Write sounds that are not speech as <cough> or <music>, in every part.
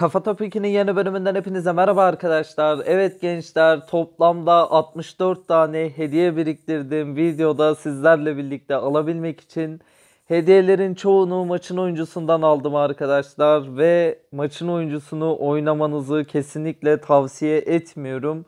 Kafa Topiki'nin yeni bölümünden hepinize merhaba arkadaşlar. Evet gençler toplamda 64 tane hediye biriktirdim. Videoda sizlerle birlikte alabilmek için hediyelerin çoğunu maçın oyuncusundan aldım arkadaşlar. Ve maçın oyuncusunu oynamanızı kesinlikle tavsiye etmiyorum.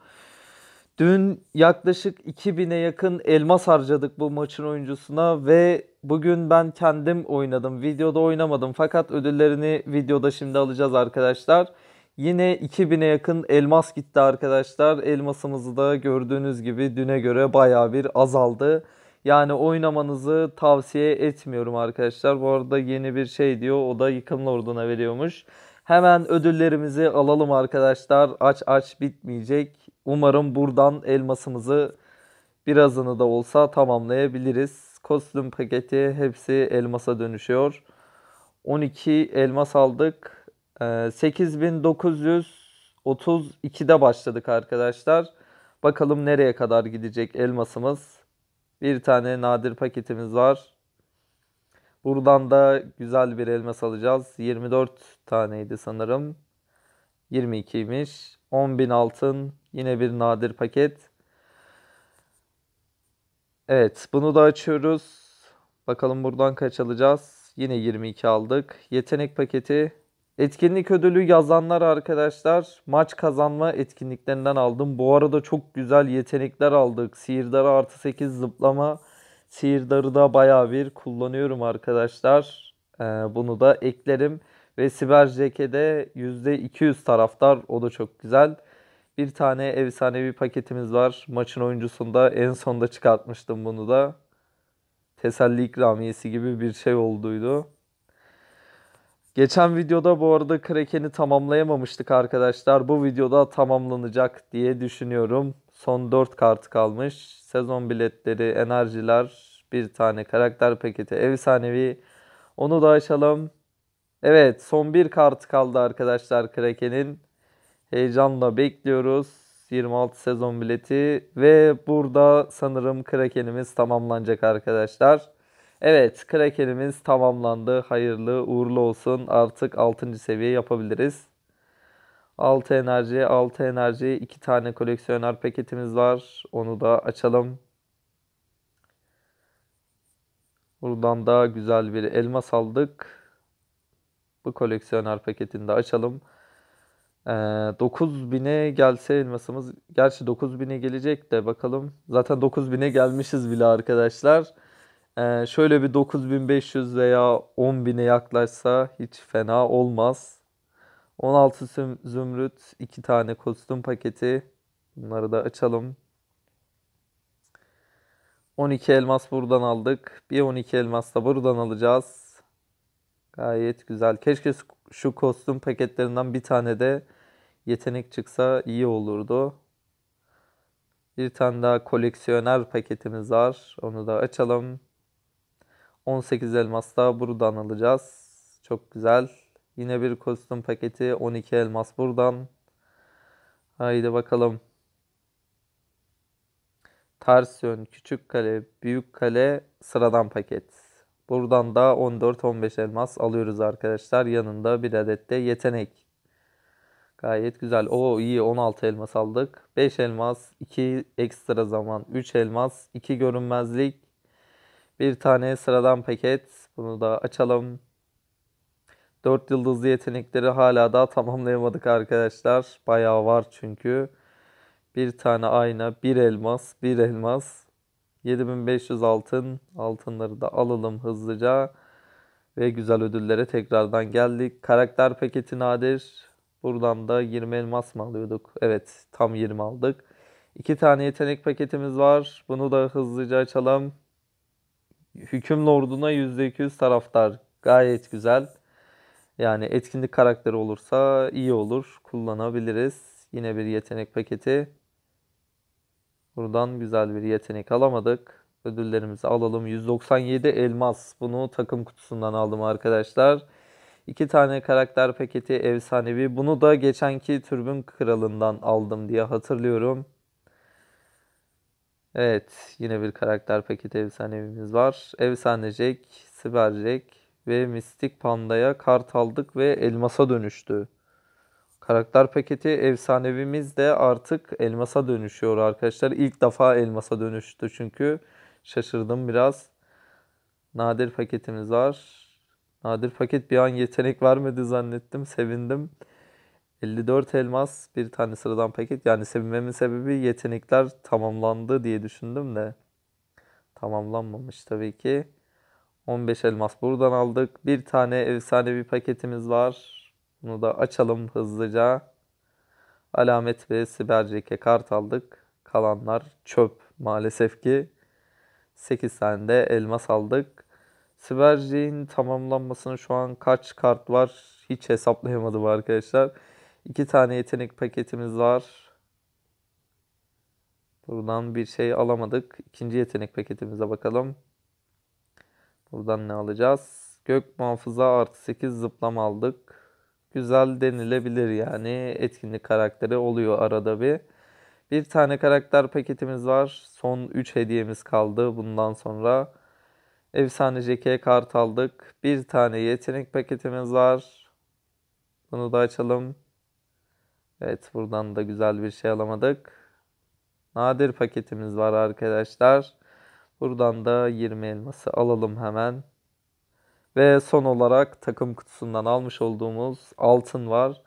Dün yaklaşık 2000'e yakın elmas harcadık bu maçın oyuncusuna ve bugün ben kendim oynadım. Videoda oynamadım fakat ödüllerini videoda şimdi alacağız arkadaşlar. Yine 2000'e yakın elmas gitti arkadaşlar. Elmasımızı da gördüğünüz gibi düne göre baya bir azaldı. Yani oynamanızı tavsiye etmiyorum arkadaşlar. Bu arada yeni bir şey diyor. O da yıkım lorduna veriyormuş. Hemen ödüllerimizi alalım arkadaşlar. Aç aç bitmeyecek. Umarım buradan elmasımızı birazını da olsa tamamlayabiliriz. Kostüm paketi hepsi elmasa dönüşüyor. 12 elmas aldık. 8932'de ee, başladık arkadaşlar. Bakalım nereye kadar gidecek elmasımız. Bir tane nadir paketimiz var. Buradan da güzel bir elmas alacağız. 24 taneydi sanırım. 22'ymiş. 10.000 altın, Yine bir nadir paket. Evet bunu da açıyoruz. Bakalım buradan kaç alacağız. Yine 22 aldık. Yetenek paketi. Etkinlik ödülü yazanlar arkadaşlar maç kazanma etkinliklerinden aldım. Bu arada çok güzel yetenekler aldık. Sihirdarı artı 8 zıplama. Sihirdarı da baya bir kullanıyorum arkadaşlar. Ee, bunu da eklerim. Ve Siber JK'de %200 taraftar. O da çok güzel. Bir tane efsanevi paketimiz var. Maçın oyuncusunda en sonda çıkartmıştım bunu da. Teselli ikramiyesi gibi bir şey olduydu. Geçen videoda bu arada Kraken'i tamamlayamamıştık arkadaşlar. Bu videoda tamamlanacak diye düşünüyorum. Son 4 kart kalmış. Sezon biletleri, enerjiler, bir tane karakter paketi, efsanevi. Onu da açalım. Evet son bir kart kaldı arkadaşlar Kraken'in. Heyecanla bekliyoruz. 26 sezon bileti ve burada sanırım krakenimiz tamamlanacak arkadaşlar. Evet krakenimiz tamamlandı. Hayırlı uğurlu olsun. Artık 6. seviye yapabiliriz. 6 enerji 6 enerji 2 tane koleksiyoner paketimiz var. Onu da açalım. Buradan da güzel bir elmas aldık. Bu koleksiyoner paketini de açalım. 9000'e gelse elmasımız. Gerçi 9000'e gelecek de bakalım. Zaten 9000'e gelmişiz bile arkadaşlar. E, şöyle bir 9500 veya 10.000'e yaklaşsa hiç fena olmaz. 16 zümrüt, 2 tane kostüm paketi. Bunları da açalım. 12 elmas buradan aldık. Bir 12 elmas da buradan alacağız. Gayet güzel. Keşke şu kostüm paketlerinden bir tane de yetenek çıksa iyi olurdu. Bir tane daha koleksiyoner paketimiz var. Onu da açalım. 18 elmas da buradan alacağız. Çok güzel. Yine bir kostüm paketi. 12 elmas buradan. Haydi bakalım. Ters yön, küçük kale, büyük kale, sıradan paket. Buradan da 14-15 elmas alıyoruz arkadaşlar. Yanında bir adet de yetenek. Gayet güzel. O iyi 16 elmas aldık. 5 elmas, 2 ekstra zaman, 3 elmas, 2 görünmezlik, bir tane sıradan paket. Bunu da açalım. 4 yıldızlı yetenekleri hala daha tamamlayamadık arkadaşlar. Bayağı var çünkü. Bir tane ayna, bir elmas, bir elmas. 7500 altın. Altınları da alalım hızlıca. Ve güzel ödüllere tekrardan geldik. Karakter paketi nadir. Buradan da 20 elmas mı alıyorduk? Evet tam 20 aldık. 2 tane yetenek paketimiz var. Bunu da hızlıca açalım. Hüküm Lordu'na %200 taraftar. Gayet güzel. Yani etkinlik karakteri olursa iyi olur. Kullanabiliriz. Yine bir yetenek paketi. Buradan güzel bir yetenek alamadık. Ödüllerimizi alalım. 197 elmas. Bunu takım kutusundan aldım arkadaşlar. İki tane karakter paketi efsanevi. Bunu da geçenki türbün kralından aldım diye hatırlıyorum. Evet yine bir karakter paketi efsanevimiz var. Efsane Efsanecek, Sibercek ve Mistik Panda'ya kart aldık ve elmasa dönüştü. Karakter paketi efsanevimiz de artık elmasa dönüşüyor arkadaşlar. İlk defa elmasa dönüştü çünkü şaşırdım biraz. Nadir paketimiz var. Nadir paket bir an yetenek vermedi zannettim. Sevindim. 54 elmas bir tane sıradan paket. Yani sevinmemin sebebi yetenekler tamamlandı diye düşündüm de. Tamamlanmamış tabii ki. 15 elmas buradan aldık. Bir tane efsanevi paketimiz var. Bunu da açalım hızlıca. Alamet ve Sibercek'e kart aldık. Kalanlar çöp maalesef ki. 8 tane de elmas aldık. Sibercek'in tamamlanmasını şu an kaç kart var hiç hesaplayamadım arkadaşlar. 2 tane yetenek paketimiz var. Buradan bir şey alamadık. İkinci yetenek paketimize bakalım. Buradan ne alacağız? Gök muhafıza artı 8 zıplam aldık güzel denilebilir yani etkinlik karakteri oluyor arada bir. Bir tane karakter paketimiz var. Son 3 hediyemiz kaldı bundan sonra. Efsane JK kart aldık. Bir tane yetenek paketimiz var. Bunu da açalım. Evet buradan da güzel bir şey alamadık. Nadir paketimiz var arkadaşlar. Buradan da 20 elması alalım hemen. Ve son olarak takım kutusundan almış olduğumuz altın var.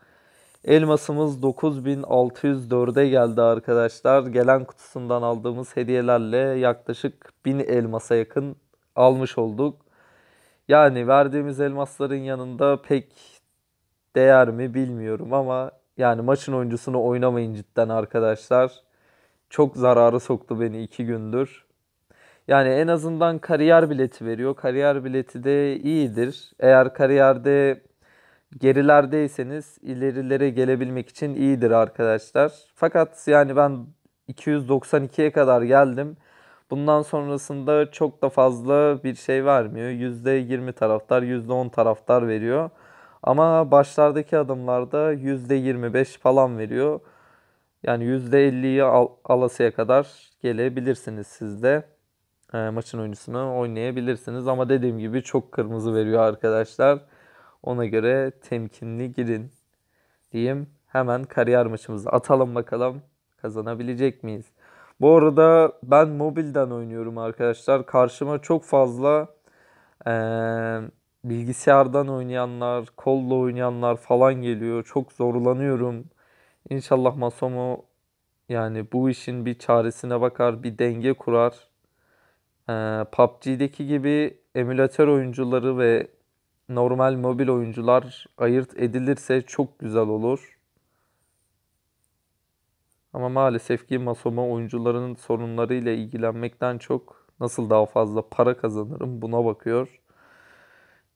Elmasımız 9604'e geldi arkadaşlar. Gelen kutusundan aldığımız hediyelerle yaklaşık 1000 elmasa yakın almış olduk. Yani verdiğimiz elmasların yanında pek değer mi bilmiyorum ama yani maçın oyuncusunu oynamayın cidden arkadaşlar. Çok zararı soktu beni iki gündür. Yani en azından kariyer bileti veriyor. Kariyer bileti de iyidir. Eğer kariyerde gerilerdeyseniz ilerilere gelebilmek için iyidir arkadaşlar. Fakat yani ben 292'ye kadar geldim. Bundan sonrasında çok da fazla bir şey vermiyor. %20 taraftar, %10 taraftar veriyor. Ama başlardaki adımlarda %25 falan veriyor. Yani %50'yi al- alasıya kadar gelebilirsiniz siz de e, maçın oyuncusunu oynayabilirsiniz. Ama dediğim gibi çok kırmızı veriyor arkadaşlar. Ona göre temkinli girin diyeyim. Hemen kariyer maçımızı atalım bakalım kazanabilecek miyiz? Bu arada ben mobilden oynuyorum arkadaşlar. Karşıma çok fazla e, bilgisayardan oynayanlar, kolla oynayanlar falan geliyor. Çok zorlanıyorum. İnşallah Masomo yani bu işin bir çaresine bakar, bir denge kurar. Ee, PUBG'deki gibi emülatör oyuncuları ve normal mobil oyuncular ayırt edilirse çok güzel olur. Ama maalesef ki Masoma oyuncuların sorunlarıyla ilgilenmekten çok nasıl daha fazla para kazanırım buna bakıyor.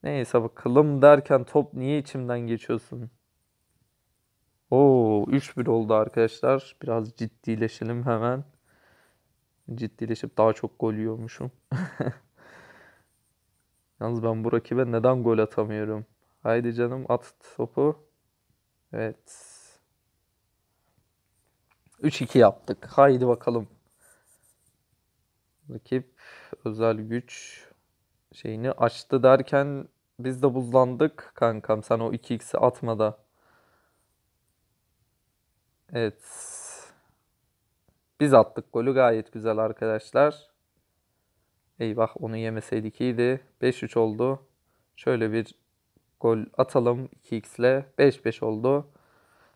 Neyse bakalım derken top niye içimden geçiyorsun? Oo 3-1 oldu arkadaşlar. Biraz ciddileşelim hemen ciddileşip daha çok gol yiyormuşum. <laughs> Yalnız ben bu rakibe neden gol atamıyorum? Haydi canım at topu. Evet. 3-2 yaptık. Haydi bakalım. Rakip özel güç şeyini açtı derken biz de buzlandık kankam. Sen o 2x'i atma da. Evet. Biz attık golü gayet güzel arkadaşlar. Eyvah onu yemeseydik iyiydi. 5-3 oldu. Şöyle bir gol atalım 2x ile. 5-5 oldu.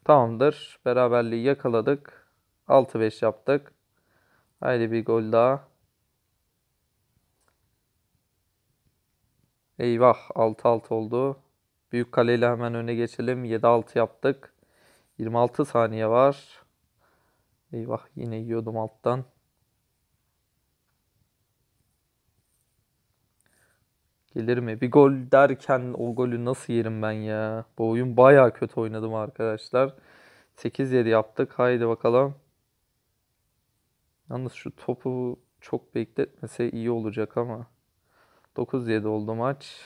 Tamamdır. Beraberliği yakaladık. 6-5 yaptık. Haydi bir gol daha. Eyvah 6-6 oldu. Büyük kaleyle hemen öne geçelim. 7-6 yaptık. 26 saniye var. Eyvah yine yiyordum alttan. Gelir mi? Bir gol derken o golü nasıl yerim ben ya? Bu oyun baya kötü oynadım arkadaşlar. 8-7 yaptık. Haydi bakalım. Yalnız şu topu çok bekletmese iyi olacak ama. 9-7 oldu maç.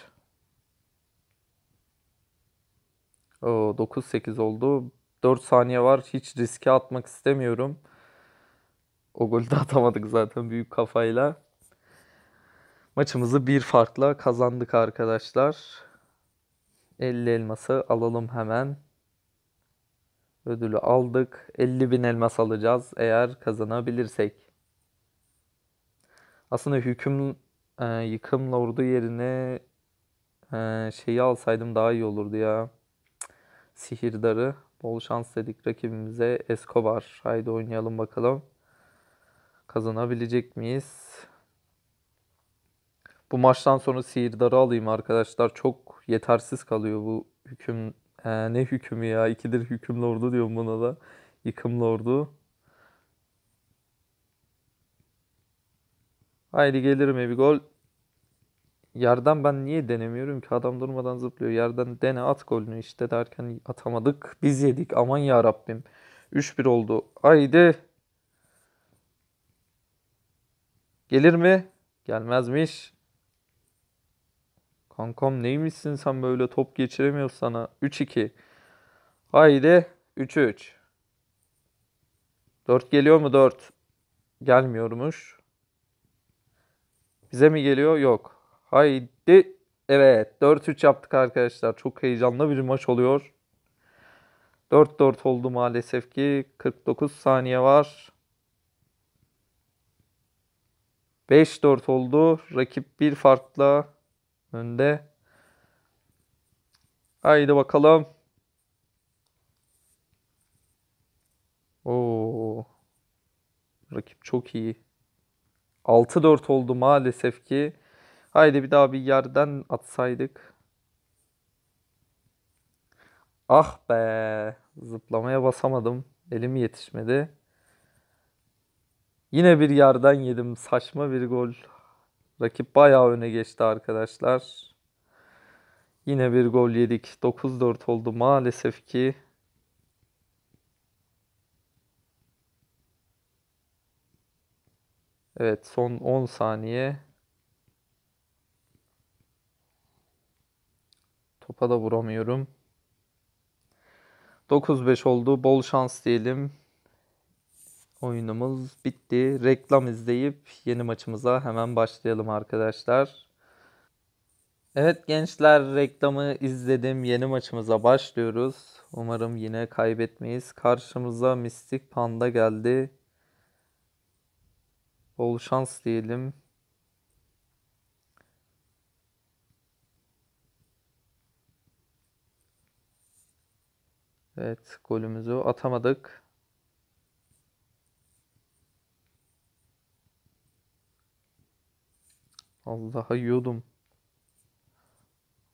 Oo, 9-8 oldu. 4 saniye var. Hiç riske atmak istemiyorum. O golü de <laughs> atamadık zaten büyük kafayla. Maçımızı bir farkla kazandık arkadaşlar. 50 elması alalım hemen. Ödülü aldık. 50 bin elmas alacağız eğer kazanabilirsek. Aslında hüküm e, yıkım lordu yerine e, şeyi alsaydım daha iyi olurdu ya. Sihirdarı Bol şans dedik rakibimize Escobar. Haydi oynayalım bakalım. Kazanabilecek miyiz? Bu maçtan sonra Sihirdar'ı alayım arkadaşlar. Çok yetersiz kalıyor bu hüküm. Ee, ne hükümü ya? İkidir hüküm lordu diyorum buna da. Yıkım lordu. Haydi gelirim evi gol? Yerden ben niye denemiyorum ki? Adam durmadan zıplıyor. Yerden dene at golünü işte derken atamadık. Biz yedik. Aman ya Rabbim. 3-1 oldu. Haydi. Gelir mi? Gelmezmiş. Kankam neymişsin sen böyle top geçiremiyor sana. 3-2. Haydi. 3-3. 4 geliyor mu? 4. Gelmiyormuş. Bize mi geliyor? Yok. Haydi. Evet 4-3 yaptık arkadaşlar. Çok heyecanlı bir maç oluyor. 4-4 oldu maalesef ki. 49 saniye var. 5-4 oldu. Rakip bir farkla önde. Haydi bakalım. Oo. Rakip çok iyi. 6-4 oldu maalesef ki. Haydi bir daha bir yerden atsaydık. Ah be. Zıplamaya basamadım. Elim yetişmedi. Yine bir yerden yedim. Saçma bir gol. Rakip bayağı öne geçti arkadaşlar. Yine bir gol yedik. 9-4 oldu maalesef ki. Evet son 10 saniye. Topa da vuramıyorum. 9-5 oldu. Bol şans diyelim. Oyunumuz bitti. Reklam izleyip yeni maçımıza hemen başlayalım arkadaşlar. Evet gençler reklamı izledim. Yeni maçımıza başlıyoruz. Umarım yine kaybetmeyiz. Karşımıza Mistik Panda geldi. Bol şans diyelim. Evet golümüzü atamadık. Allah'a yiyordum.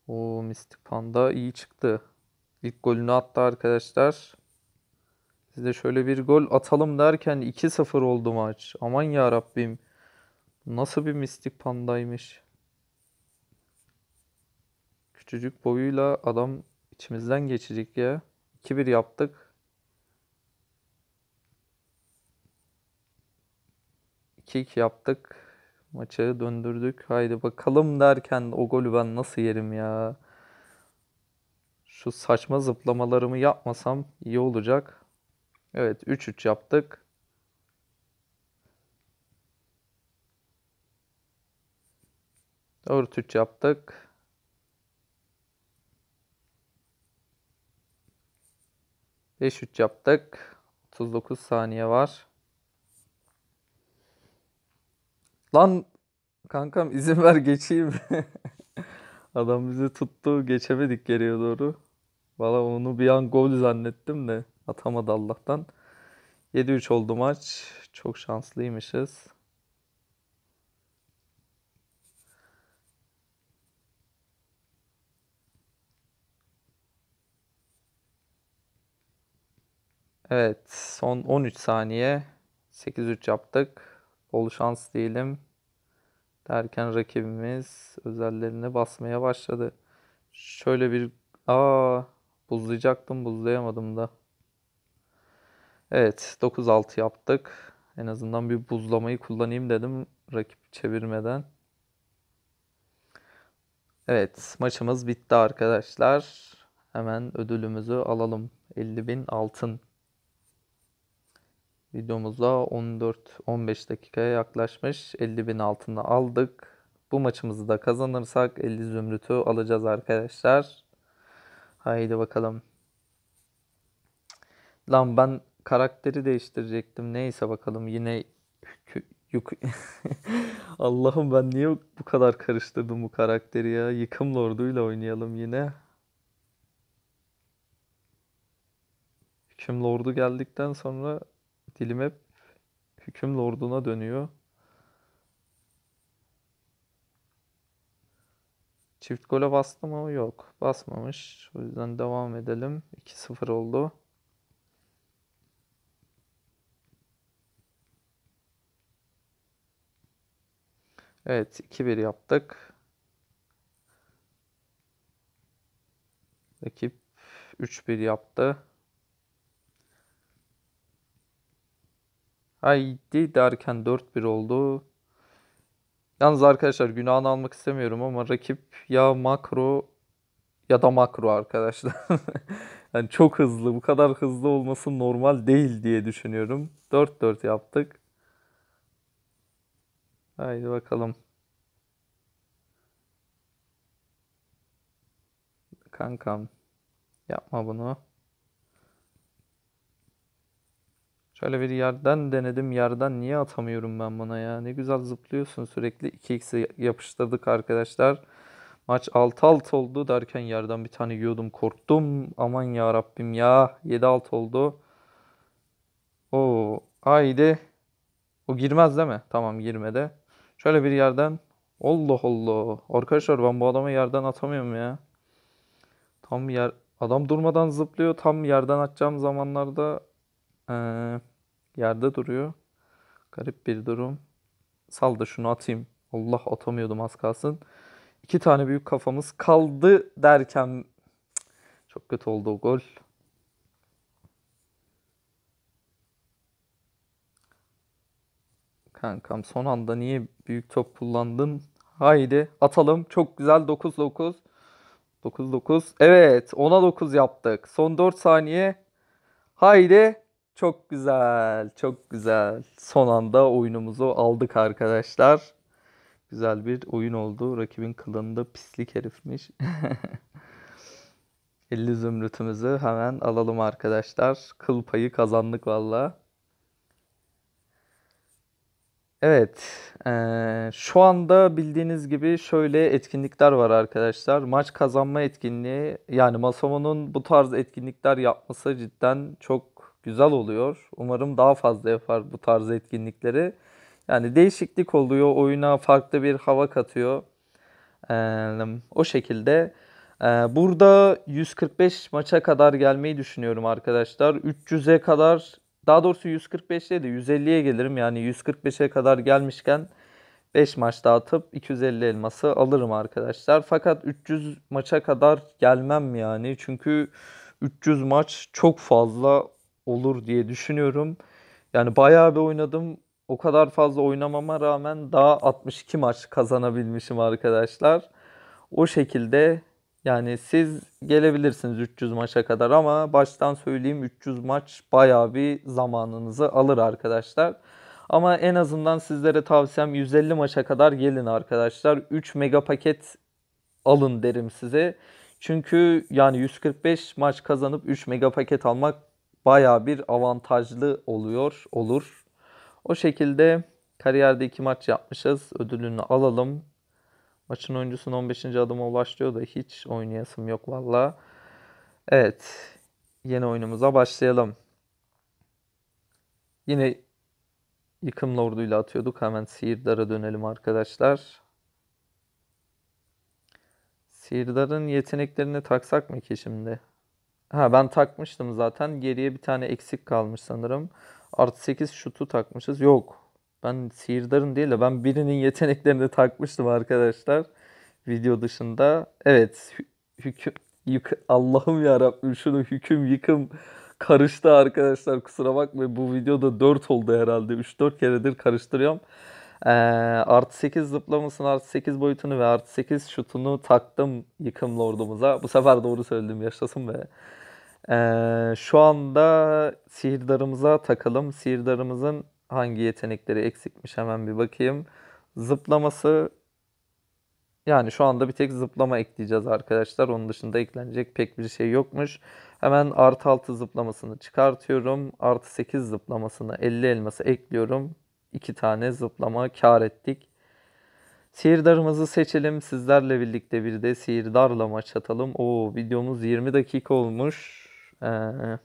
O mistik Panda iyi çıktı. İlk golünü attı arkadaşlar. Biz de şöyle bir gol atalım derken 2-0 oldu maç. Aman ya Rabbim. Nasıl bir mistik pandaymış. Küçücük boyuyla adam içimizden geçecek ya. 2-1 yaptık. 2-2 yaptık. Maçı döndürdük. Haydi bakalım derken o golü ben nasıl yerim ya. Şu saçma zıplamalarımı yapmasam iyi olacak. Evet 3-3 yaptık. Dört yaptık. 5 şut yaptık. 39 saniye var. Lan kankam izin ver geçeyim. <laughs> Adam bizi tuttu. Geçemedik geriye doğru. Valla onu bir an gol zannettim de atamadı Allah'tan. 7-3 oldu maç. Çok şanslıymışız. Evet son 13 saniye 8-3 yaptık. Bol şans değilim. Derken rakibimiz özellerine basmaya başladı. Şöyle bir aa buzlayacaktım buzlayamadım da. Evet 9-6 yaptık. En azından bir buzlamayı kullanayım dedim rakip çevirmeden. Evet maçımız bitti arkadaşlar. Hemen ödülümüzü alalım. 50 bin altın Videomuzda 14-15 dakikaya yaklaşmış. 50 bin altını aldık. Bu maçımızı da kazanırsak 50 zümrütü alacağız arkadaşlar. Haydi bakalım. Lan ben karakteri değiştirecektim. Neyse bakalım yine <laughs> Allah'ım ben niye bu kadar karıştırdım bu karakteri ya? Yıkım Lordu'yla oynayalım yine. Hüküm Lord'u geldikten sonra Dilim hep hüküm lorduna dönüyor. Çift gole bastı mı yok. Basmamış. O yüzden devam edelim. 2-0 oldu. Evet 2-1 yaptık. Rakip 3-1 yaptı. Haydi derken 4-1 oldu. Yalnız arkadaşlar günahını almak istemiyorum ama rakip ya makro ya da makro arkadaşlar. <laughs> yani çok hızlı. Bu kadar hızlı olması normal değil diye düşünüyorum. 4-4 yaptık. Haydi bakalım. Kankam yapma bunu. Şöyle bir yerden denedim. Yerden niye atamıyorum ben buna ya? Ne güzel zıplıyorsun sürekli. 2x'e yapıştırdık arkadaşlar. Maç 6-6 oldu derken yerden bir tane yiyordum. Korktum. Aman ya Rabbim ya. 7-6 oldu. Oo, haydi. O girmez değil mi? Tamam girmedi. Şöyle bir yerden. Allah Allah. Arkadaşlar ben bu adama yerden atamıyorum ya. Tam yer adam durmadan zıplıyor. Tam yerden atacağım zamanlarda ee, yerde duruyor. Garip bir durum. Sal da şunu atayım. Allah atamıyordum az kalsın. İki tane büyük kafamız kaldı derken çok kötü oldu o gol. Kankam son anda niye büyük top kullandın? Haydi atalım. Çok güzel 9-9. 9-9. Evet 10'a 9 yaptık. Son 4 saniye. Haydi. Çok güzel, çok güzel. Son anda oyunumuzu aldık arkadaşlar. Güzel bir oyun oldu. Rakibin kılığında pislik herifmiş. 50 <laughs> zümrütümüzü hemen alalım arkadaşlar. Kıl payı kazandık valla. Evet. Ee, şu anda bildiğiniz gibi şöyle etkinlikler var arkadaşlar. Maç kazanma etkinliği yani Masamo'nun bu tarz etkinlikler yapması cidden çok güzel oluyor. Umarım daha fazla yapar bu tarz etkinlikleri. Yani değişiklik oluyor, oyuna farklı bir hava katıyor. Ee, o şekilde. Ee, burada 145 maça kadar gelmeyi düşünüyorum arkadaşlar. 300'e kadar, daha doğrusu 145'e de 150'ye gelirim. Yani 145'e kadar gelmişken 5 maç dağıtıp 250 elması alırım arkadaşlar. Fakat 300 maça kadar gelmem yani. Çünkü 300 maç çok fazla olur diye düşünüyorum. Yani bayağı bir oynadım. O kadar fazla oynamama rağmen daha 62 maç kazanabilmişim arkadaşlar. O şekilde yani siz gelebilirsiniz 300 maça kadar ama baştan söyleyeyim 300 maç bayağı bir zamanınızı alır arkadaşlar. Ama en azından sizlere tavsiyem 150 maça kadar gelin arkadaşlar. 3 mega paket alın derim size. Çünkü yani 145 maç kazanıp 3 mega paket almak baya bir avantajlı oluyor olur. O şekilde kariyerde iki maç yapmışız. Ödülünü alalım. Maçın oyuncusunun 15. adıma ulaşıyor da hiç oynayasım yok valla. Evet. Yeni oyunumuza başlayalım. Yine yıkım lorduyla atıyorduk. Hemen sihirdara dönelim arkadaşlar. Sihirdarın yeteneklerini taksak mı ki şimdi? Ha ben takmıştım zaten. Geriye bir tane eksik kalmış sanırım. Artı 8 şutu takmışız. Yok. Ben sihirdarın değil de ben birinin yeteneklerini takmıştım arkadaşlar. Video dışında. Evet. Hüküm, yük, Allah'ım yarabbim şunu hüküm yıkım karıştı arkadaşlar. Kusura bakmayın bu videoda 4 oldu herhalde. 3-4 keredir karıştırıyorum. Ee, artı 8 zıplamasını, artı 8 boyutunu ve artı 8 şutunu taktım yıkım lordumuza. Bu sefer doğru söyledim yaşasın be. Ee, şu anda sihirdarımıza takalım. Sihirdarımızın hangi yetenekleri eksikmiş hemen bir bakayım. Zıplaması yani şu anda bir tek zıplama ekleyeceğiz arkadaşlar. Onun dışında eklenecek pek bir şey yokmuş. Hemen artı 6 zıplamasını çıkartıyorum. Artı 8 zıplamasını 50 elması ekliyorum. 2 tane zıplama kar ettik. Sihirdarımızı seçelim. Sizlerle birlikte bir de sihirdarla maç atalım. Oo videomuz 20 dakika olmuş. Ee,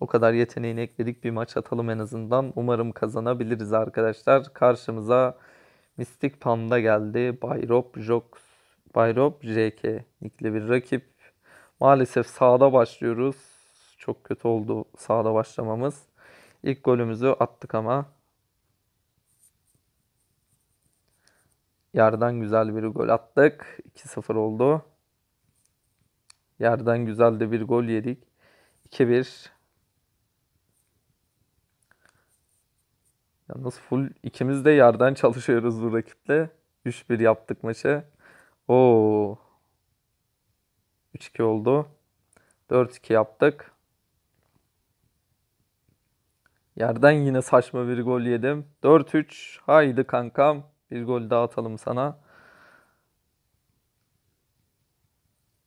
o kadar yeteneğini ekledik bir maç atalım en azından. Umarım kazanabiliriz arkadaşlar. Karşımıza Mystic Panda geldi. Bayrop Jok Bayrop JK nikli bir rakip. Maalesef sağda başlıyoruz. Çok kötü oldu sağda başlamamız. İlk golümüzü attık ama Yerden güzel bir gol attık. 2-0 oldu. Yerden güzel de bir gol yedik. 2-1. Yalnız full ikimiz de yerden çalışıyoruz bu rakiple. 3-1 yaptık maçı. Oo. 3-2 oldu. 4-2 yaptık. Yerden yine saçma bir gol yedim. 4-3. Haydi kankam. Bir gol daha atalım sana.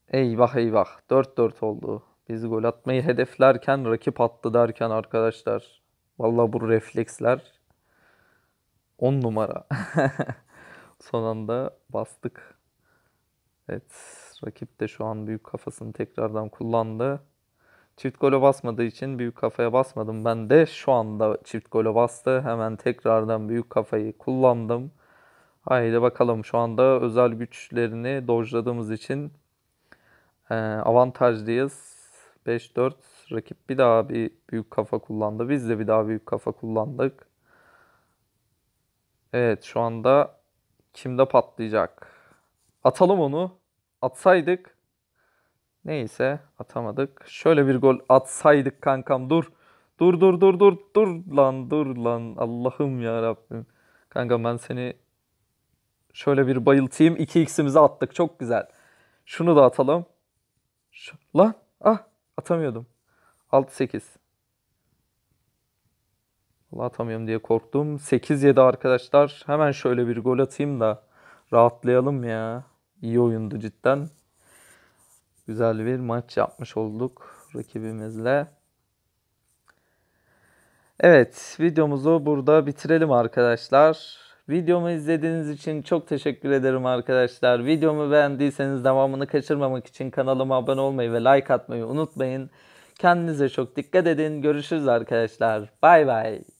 Eyvah eyvah. 4-4 oldu. Biz gol atmayı hedeflerken rakip attı derken arkadaşlar. Valla bu refleksler 10 numara. <laughs> Son anda bastık. Evet rakip de şu an büyük kafasını tekrardan kullandı. Çift gole basmadığı için büyük kafaya basmadım. Ben de şu anda çift gole bastı. Hemen tekrardan büyük kafayı kullandım. Haydi bakalım şu anda özel güçlerini dojladığımız için avantajlıyız. 5-4 rakip bir daha bir büyük kafa kullandı. Biz de bir daha büyük kafa kullandık. Evet şu anda kimde patlayacak? Atalım onu. Atsaydık. Neyse atamadık. Şöyle bir gol atsaydık kankam dur. Dur dur dur dur dur lan dur lan Allah'ım ya Rabbim. Kanka ben seni şöyle bir bayıltayım. 2x'imizi attık. Çok güzel. Şunu da atalım. Şu, lan ah Atamıyordum. 6-8. Valla atamıyorum diye korktum. 8-7 arkadaşlar. Hemen şöyle bir gol atayım da rahatlayalım ya. İyi oyundu cidden. Güzel bir maç yapmış olduk rakibimizle. Evet videomuzu burada bitirelim arkadaşlar. Videomu izlediğiniz için çok teşekkür ederim arkadaşlar. Videomu beğendiyseniz devamını kaçırmamak için kanalıma abone olmayı ve like atmayı unutmayın. Kendinize çok dikkat edin. Görüşürüz arkadaşlar. Bay bay.